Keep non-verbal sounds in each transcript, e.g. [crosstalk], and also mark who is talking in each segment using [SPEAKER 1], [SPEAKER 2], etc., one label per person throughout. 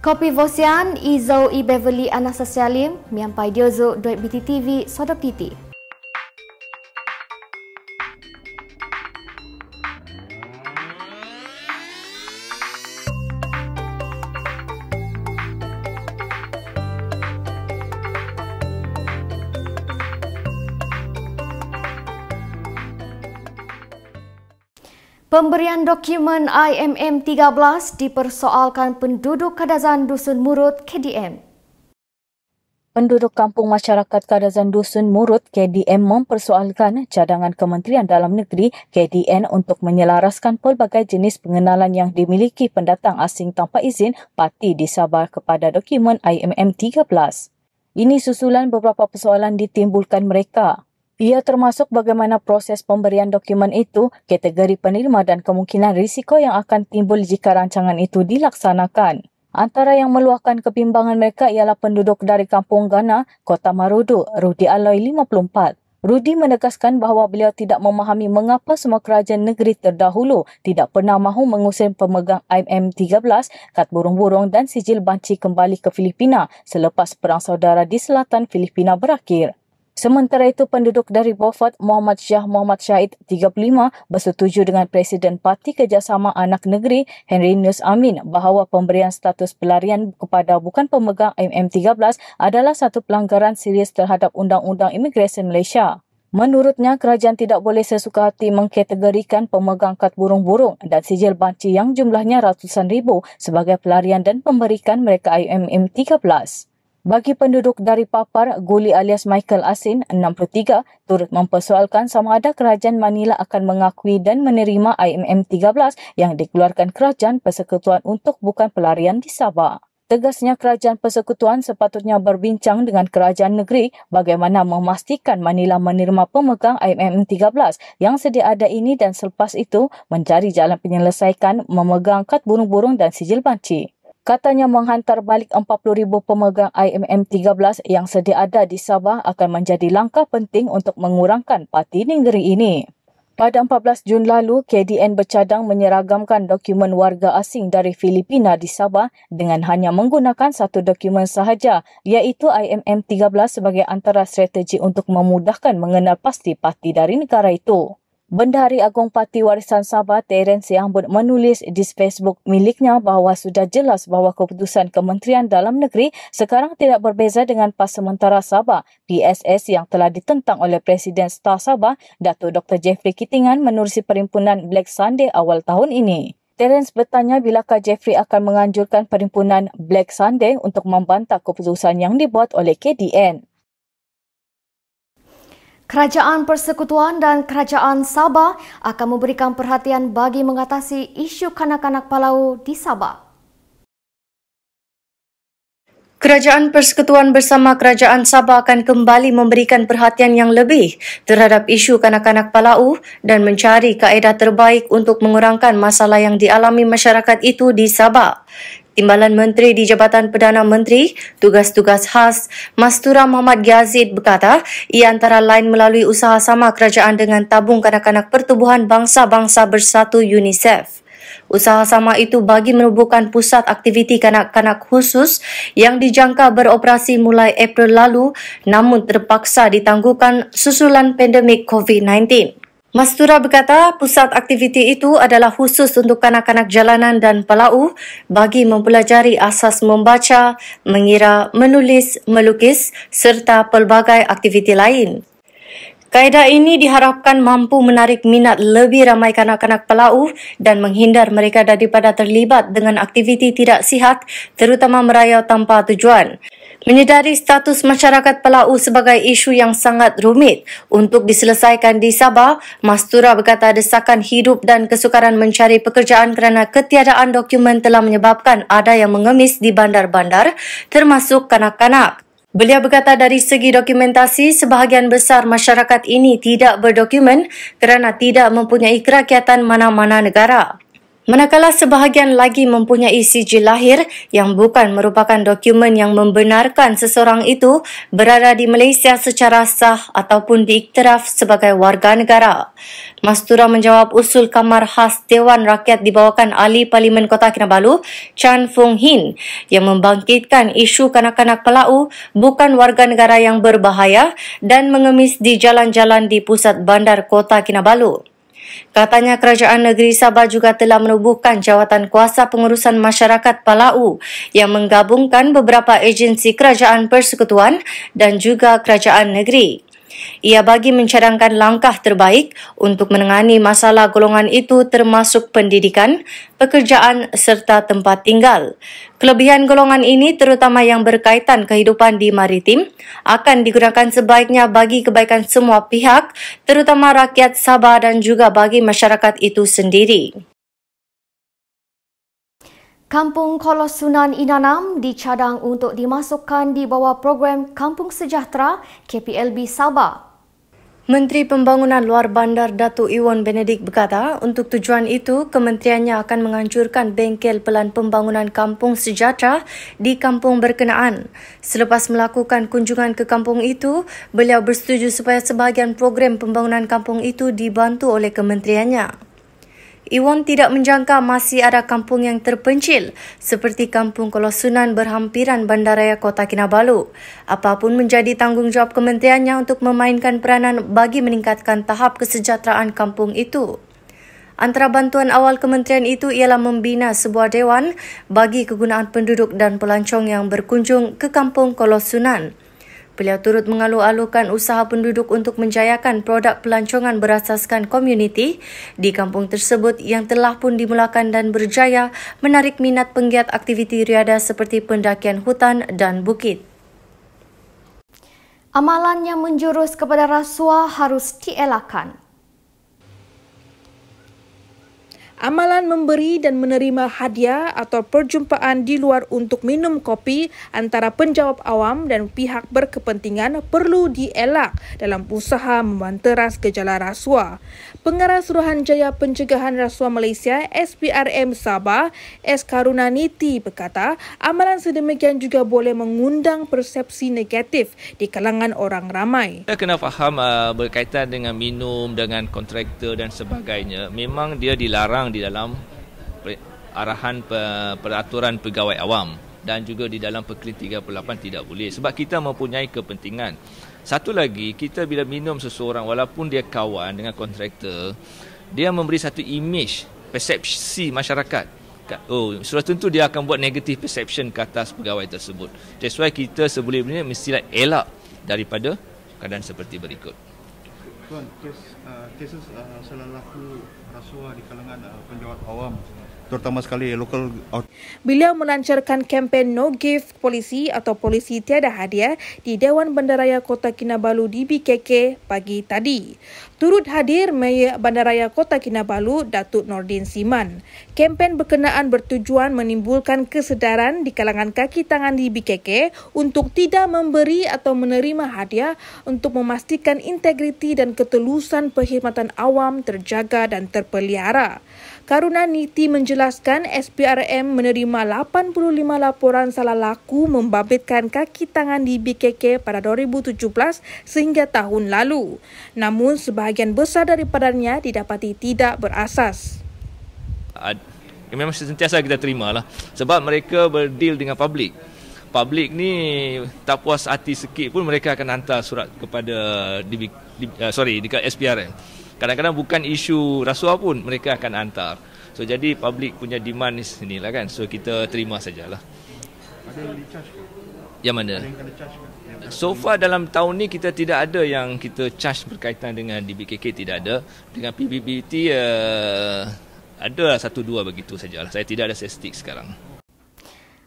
[SPEAKER 1] Kopi Vosian, Izo i Beverly Anastasia Lim, Miampai Diozo, Duit BTTV, Sodok Titi. Pemberian dokumen IMM 13 dipersoalkan penduduk Kadazan Dusun Murut KDM.
[SPEAKER 2] Penduduk Kampung Masyarakat Kadazan Dusun Murut KDM mempersoalkan cadangan Kementerian Dalam Negeri KDN untuk menyelaraskan pelbagai jenis pengenalan yang dimiliki pendatang asing tanpa izin parti disabar kepada dokumen IMM 13. Ini susulan beberapa persoalan ditimbulkan mereka. Ia termasuk bagaimana proses pemberian dokumen itu, kategori penerima dan kemungkinan risiko yang akan timbul jika rancangan itu dilaksanakan. Antara yang meluahkan kebimbangan mereka ialah penduduk dari Kampung Gana, Kota Marudu, Rudi Aloy 54. Rudi menegaskan bahawa beliau tidak memahami mengapa semua kerajaan negeri terdahulu tidak pernah mahu mengusir pemegang IMM-13, kad burung-burung dan sijil banci kembali ke Filipina selepas Perang Saudara di Selatan Filipina berakhir. Sementara itu, penduduk dari Beaufort, Muhammad Syah Muhammad Syahid 35 bersetuju dengan Presiden Parti Kerjasama Anak Negeri Henry Nus Amin bahawa pemberian status pelarian kepada bukan pemegang MM13 adalah satu pelanggaran serius terhadap Undang-Undang Imigresen Malaysia. Menurutnya, kerajaan tidak boleh sesuka hati mengkategorikan pemegang kad burung-burung dan sijil banci yang jumlahnya ratusan ribu sebagai pelarian dan memberikan mereka IMM 13 bagi penduduk dari Papar, Guli alias Michael Asin, 63, turut mempersoalkan sama ada kerajaan Manila akan mengakui dan menerima IMM 13 yang dikeluarkan kerajaan persekutuan untuk bukan pelarian di Sabah. Tegasnya kerajaan persekutuan sepatutnya berbincang dengan kerajaan negeri bagaimana memastikan Manila menerima pemegang IMM 13 yang sedia ada ini dan selepas itu mencari jalan penyelesaikan memegang kad burung-burung dan sijil banci katanya menghantar balik 40,000 pemegang IMM13 yang sedia ada di Sabah akan menjadi langkah penting untuk mengurangkan parti negeri ini. Pada 14 Jun lalu, KDN bercadang menyeragamkan dokumen warga asing dari Filipina di Sabah dengan hanya menggunakan satu dokumen sahaja, iaitu IMM13 sebagai antara strategi untuk memudahkan mengenal pasti parti dari negara itu. Bendahari Agong Parti Warisan Sabah Terence Yambut menulis di Facebook miliknya bahawa sudah jelas bahawa keputusan Kementerian Dalam Negeri sekarang tidak berbeza dengan PAS Sementara Sabah, PSS yang telah ditentang oleh Presiden Star Sabah, Datuk Dr. Jeffrey Kitingan menerusi perimpunan Black Sunday awal tahun ini. Terence bertanya bilakah Jeffrey akan menganjurkan perimpunan Black Sunday untuk membantah keputusan yang dibuat oleh KDN.
[SPEAKER 1] Kerajaan Persekutuan dan Kerajaan Sabah akan memberikan perhatian bagi mengatasi isu kanak-kanak Palau di Sabah.
[SPEAKER 3] Kerajaan Persekutuan bersama Kerajaan Sabah akan kembali memberikan perhatian yang lebih terhadap isu kanak-kanak Palau dan mencari kaedah terbaik untuk mengurangkan masalah yang dialami masyarakat itu di Sabah. Timbalan Menteri di Jabatan Perdana Menteri, tugas-tugas khas, Mastura Muhammad Ghazid berkata, ia antara lain melalui usaha sama kerajaan dengan tabung kanak-kanak pertubuhan bangsa-bangsa bersatu UNICEF. Usaha sama itu bagi merubuhkan pusat aktiviti kanak-kanak khusus yang dijangka beroperasi mulai April lalu namun terpaksa ditangguhkan susulan pandemik COVID-19. Mastura berkata pusat aktiviti itu adalah khusus untuk kanak-kanak jalanan dan pelau bagi mempelajari asas membaca, mengira, menulis, melukis serta pelbagai aktiviti lain. Kaedah ini diharapkan mampu menarik minat lebih ramai kanak-kanak pelau dan menghindar mereka daripada terlibat dengan aktiviti tidak sihat terutama merayau tanpa tujuan menyedari status masyarakat Palau sebagai isu yang sangat rumit untuk diselesaikan di Sabah, Mastura berkata desakan hidup dan kesukaran mencari pekerjaan kerana ketiadaan dokumen telah menyebabkan ada yang mengemis di bandar-bandar termasuk kanak-kanak. Beliau berkata dari segi dokumentasi, sebahagian besar masyarakat ini tidak berdokumen kerana tidak mempunyai kerakyatan mana-mana negara. Manakala sebahagian lagi mempunyai CG lahir yang bukan merupakan dokumen yang membenarkan seseorang itu berada di Malaysia secara sah ataupun diiktiraf sebagai warga negara. Mastura menjawab usul kamar khas Dewan Rakyat dibawakan ahli Parlimen Kota Kinabalu, Chan Fung Hin yang membangkitkan isu kanak-kanak pelau bukan warga negara yang berbahaya dan mengemis di jalan-jalan di pusat bandar Kota Kinabalu. Katanya kerajaan negeri Sabah juga telah menubuhkan jawatan kuasa pengurusan masyarakat Palau yang menggabungkan beberapa agensi kerajaan persekutuan dan juga kerajaan negeri. Ia bagi mencadangkan langkah terbaik untuk menangani masalah golongan itu termasuk pendidikan, pekerjaan serta tempat tinggal. Kelebihan golongan ini terutama yang berkaitan kehidupan di maritim akan digunakan sebaiknya bagi kebaikan semua pihak terutama rakyat Sabah dan juga bagi masyarakat itu sendiri.
[SPEAKER 1] Kampung Kolos Sunan Inanam dicadang untuk dimasukkan di bawah program Kampung Sejahtera KPLB
[SPEAKER 3] Sabah. Menteri Pembangunan Luar Bandar Datuk Iwan Benedik berkata, untuk tujuan itu, kementeriannya akan menghancurkan bengkel pelan pembangunan kampung sejahtera di kampung berkenaan. Selepas melakukan kunjungan ke kampung itu, beliau bersetuju supaya sebahagian program pembangunan kampung itu dibantu oleh kementeriannya. Iwan tidak menjangka masih ada kampung yang terpencil seperti kampung Kolosunan berhampiran bandaraya Kota Kinabalu. Apapun menjadi tanggungjawab kementeriannya untuk memainkan peranan bagi meningkatkan tahap kesejahteraan kampung itu. Antara bantuan awal kementerian itu ialah membina sebuah dewan bagi kegunaan penduduk dan pelancong yang berkunjung ke kampung Kolosunan. Beliau turut mengalu-alukan usaha penduduk untuk menjayakan produk pelancongan berasaskan komuniti di kampung tersebut yang telah pun dimulakan dan berjaya menarik minat penggiat aktiviti riada seperti pendakian hutan dan bukit.
[SPEAKER 1] Amalan yang menjurus kepada
[SPEAKER 4] rasuah
[SPEAKER 1] harus dielakkan.
[SPEAKER 4] Amalan memberi dan menerima hadiah atau perjumpaan di luar untuk minum kopi antara penjawab awam dan pihak berkepentingan perlu dielak dalam usaha membanteras gejala rasuah. Pengarah Suruhanjaya Pencegahan Rasuah Malaysia SPRM Sabah S. Karunaniti berkata amalan sedemikian juga boleh mengundang persepsi negatif di kalangan orang ramai.
[SPEAKER 5] Kita kena faham uh, berkaitan dengan minum, dengan kontraktor dan sebagainya. Memang dia dilarang di dalam arahan peraturan pegawai awam dan juga di dalam perkelit 38 tidak boleh sebab kita mempunyai kepentingan satu lagi, kita bila minum seseorang walaupun dia kawan dengan kontraktor, dia memberi satu image, persepsi masyarakat. Oh, sudah tentu dia akan buat negative perception ke atas pegawai tersebut. That's why kita sebelumnya mestilah elak daripada keadaan
[SPEAKER 4] seperti berikut.
[SPEAKER 5] Tuan, kes, uh, kes uh, ah, selalaku rasuah di
[SPEAKER 2] kalangan uh, penjawat awam terutama sekali lokal.
[SPEAKER 4] Beliau melancarkan kempen No Gift Polisi atau Polisi Tiada Hadiah di Dewan Bandaraya Kota Kinabalu di BKK pagi tadi. Turut hadir Mayor Bandaraya Kota Kinabalu, Datuk Nordin Siman. Kempen berkenaan bertujuan menimbulkan kesedaran di kalangan kaki tangan di BKK untuk tidak memberi atau menerima hadiah untuk memastikan integriti dan ketelusan perkhidmatan awam terjaga dan terpelihara. Karuna Niti menjelaskan SPRM menerima 85 laporan salah laku membabitkan kaki tangan di BKK pada 2017 sehingga tahun lalu. Namun sebahagian besar daripadanya didapati tidak berasas.
[SPEAKER 5] Ya, memang sentiasa kita terima lah sebab mereka berdeal dengan publik. Publik ni tak puas hati sikit pun mereka akan hantar surat kepada di, di, uh, sorry dekat SPRM kadang-kadang bukan isu rasuah pun mereka akan hantar. So jadi public punya demand ni sinilah kan. So kita terima sajalah. Ada yang dicharge charge ke? Yang mana? Ada So far dalam tahun ni kita tidak ada yang kita charge berkaitan dengan DBKK tidak ada dengan PBBT uh, eh, ada satu dua begitu sajalah saya tidak ada statistik sekarang.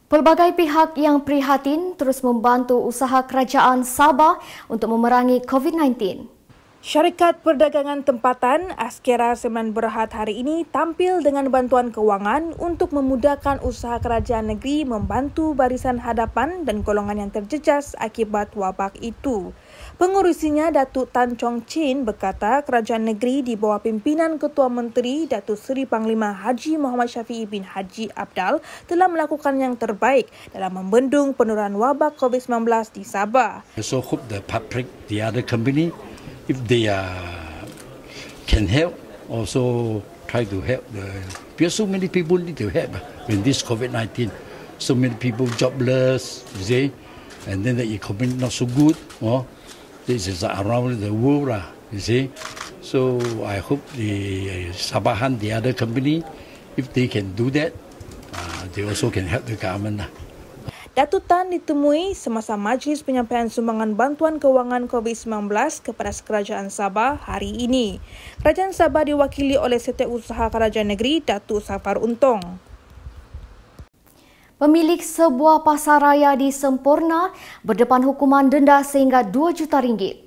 [SPEAKER 1] Pelbagai pihak yang prihatin terus membantu usaha kerajaan Sabah untuk memerangi
[SPEAKER 4] COVID-19. Syarikat Perdagangan Tempatan Askera Semen Berhad hari ini tampil dengan bantuan kewangan untuk memudahkan usaha kerajaan negeri membantu barisan hadapan dan golongan yang terjejas akibat wabak itu. Pengurusinya Datuk Tan Chong Chin berkata kerajaan negeri di bawah pimpinan Ketua Menteri Datuk Seri Panglima Haji Muhammad Syafiee bin Haji Abdal telah melakukan yang terbaik dalam membendung penurunan wabak COVID-19 di Sabah.
[SPEAKER 5] So hope the public, the other company if they are can help, also try to help the because so many people need to help ah, when this COVID nineteen. So many people jobless, you see, and then the economy not so good. Oh, this is around the world, ah, you see. So I hope the uh, Sabahan, the other company, if they can do that, uh, they also can help the government. Ah.
[SPEAKER 4] Datu Tan ditemui semasa majlis penyampaian sumbangan bantuan kewangan COVID-19 kepada Kerajaan Sabah hari ini. Kerajaan Sabah diwakili oleh Setiausaha Kerajaan Negeri Datu Safar Untong.
[SPEAKER 1] Pemilik sebuah pasaraya di Sempurna berdepan hukuman denda sehingga 2 juta ringgit.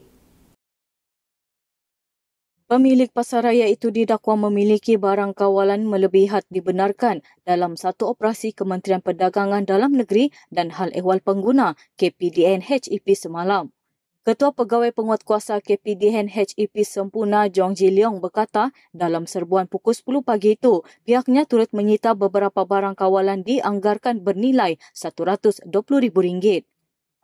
[SPEAKER 2] Pemilik pasaraya itu didakwa memiliki barang kawalan melebihi had dibenarkan dalam satu operasi Kementerian Perdagangan Dalam Negeri dan Hal Ehwal Pengguna KPDN HEP semalam. Ketua Pegawai Penguatkuasa Kuasa KPDN HEP Sempuna Jong Ji Leong berkata dalam serbuan pukul 10 pagi itu, pihaknya turut menyita beberapa barang kawalan dianggarkan bernilai RM120,000.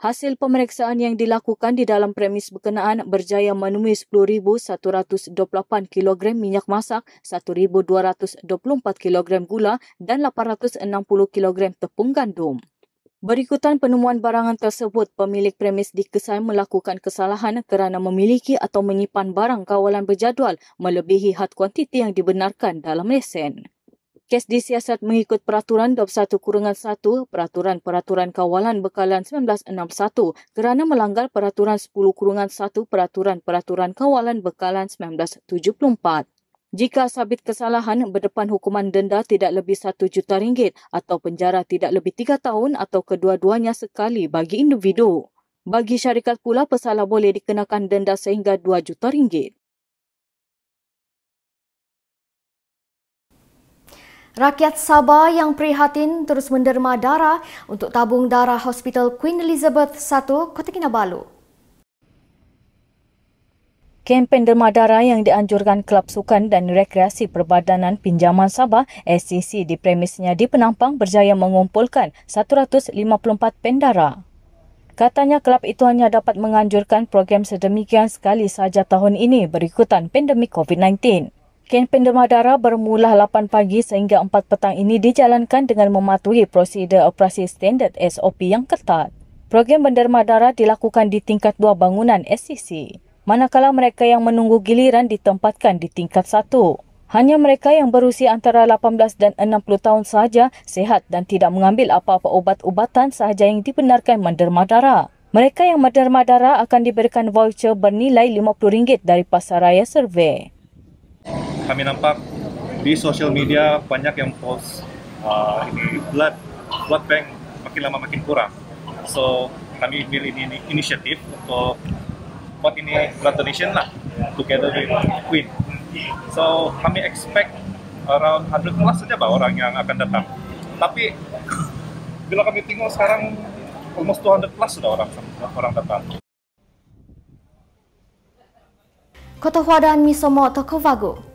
[SPEAKER 2] Hasil pemeriksaan yang dilakukan di dalam premis berkenaan berjaya menemui 10,128 kg minyak masak, 1,224 kg gula dan 860 kg tepung gandum. Berikutan penemuan barangan tersebut, pemilik premis dikesan melakukan kesalahan kerana memiliki atau menyimpan barang kawalan berjadual melebihi had kuantiti yang dibenarkan dalam lesen kes disiasat mengikut peraturan 21 kurungan 1 peraturan-peraturan kawalan bekalan 1961 kerana melanggar peraturan 10 kurungan 1 peraturan-peraturan kawalan bekalan 1974. Jika sabit kesalahan berdepan hukuman denda tidak lebih satu juta ringgit atau penjara tidak lebih tiga tahun atau kedua-duanya sekali bagi individu. Bagi syarikat pula, pesalah boleh dikenakan denda sehingga dua juta ringgit.
[SPEAKER 1] Rakyat Sabah yang prihatin terus menderma darah untuk tabung darah Hospital Queen Elizabeth I Kota Kinabalu.
[SPEAKER 2] Kempen derma darah yang dianjurkan Kelab Sukan dan Rekreasi Perbadanan Pinjaman Sabah SCC di premisnya di Penampang berjaya mengumpulkan 154 pendara. Katanya kelab itu hanya dapat menganjurkan program sedemikian sekali sahaja tahun ini berikutan pandemik COVID-19. Kempen Demam Darah bermula 8 pagi sehingga 4 petang ini dijalankan dengan mematuhi prosedur operasi standard SOP yang ketat. Program Benderma Darah dilakukan di tingkat dua bangunan SCC, manakala mereka yang menunggu giliran ditempatkan di tingkat satu. Hanya mereka yang berusia antara 18 dan 60 tahun sahaja sehat dan tidak mengambil apa-apa ubat-ubatan sahaja yang dibenarkan menderma darah. Mereka yang menderma darah akan diberikan voucher bernilai RM50 dari pasaraya survei.
[SPEAKER 5] kami nampak di sosial media banyak yang post uh, ini blood blood bank makin lama makin kurang. So kami ambil ini, inisiatif untuk buat ini blood donation lah together with Queen. So kami expect around 100 plus saja bah orang yang akan datang. Tapi [laughs] bila kami tengok sekarang almost 200 plus sudah orang orang datang.
[SPEAKER 1] Kota Kotohuadan Misomo Tokovago